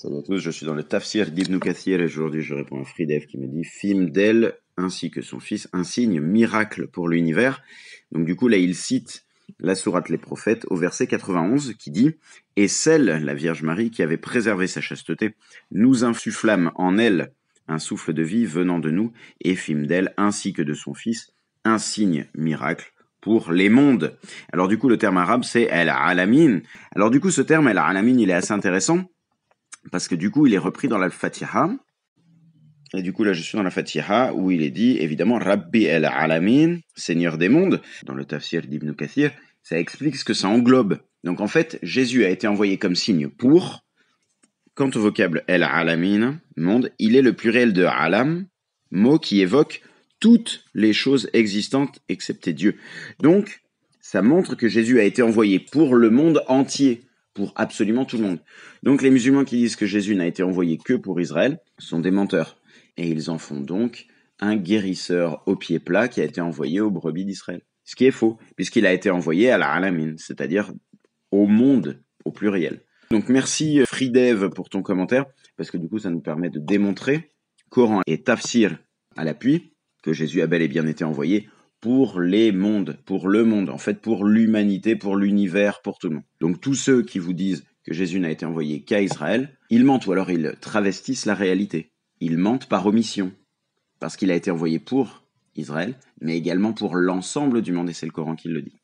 Salut à tous, je suis dans le Tafsir d'Ibn Kathir et aujourd'hui je réponds à Fridev qui me dit film d'elle ainsi que son fils, un signe miracle pour l'univers. Donc du coup là il cite la sourate les prophètes au verset 91 qui dit Et celle, la Vierge Marie, qui avait préservé sa chasteté, nous insufflame en elle un souffle de vie venant de nous et Fim d'elle ainsi que de son fils un signe miracle pour les mondes. Alors du coup le terme arabe c'est El Alamin. Alors du coup ce terme El Alamin il est assez intéressant parce que du coup, il est repris dans la Fatiha. Et du coup, là, je suis dans la Fatiha, où il est dit, évidemment, Rabbi el Alamin, Seigneur des mondes, dans le tafsir d'Ibn Kathir, ça explique ce que ça englobe. Donc, en fait, Jésus a été envoyé comme signe pour. Quant au vocable el Alamin, monde, il est le pluriel de Alam, mot qui évoque toutes les choses existantes excepté Dieu. Donc, ça montre que Jésus a été envoyé pour le monde entier pour absolument tout le monde. Donc les musulmans qui disent que Jésus n'a été envoyé que pour Israël sont des menteurs. Et ils en font donc un guérisseur au pied plat qui a été envoyé aux brebis d'Israël. Ce qui est faux, puisqu'il a été envoyé à la Alamine, c'est-à-dire au monde au pluriel. Donc merci euh, Fridev pour ton commentaire, parce que du coup ça nous permet de démontrer, Coran et Tafsir à l'appui, que Jésus a bel et bien été envoyé pour les mondes, pour le monde, en fait pour l'humanité, pour l'univers, pour tout le monde. Donc tous ceux qui vous disent que Jésus n'a été envoyé qu'à Israël, ils mentent ou alors ils travestissent la réalité. Ils mentent par omission, parce qu'il a été envoyé pour Israël, mais également pour l'ensemble du monde, et c'est le Coran qui le dit.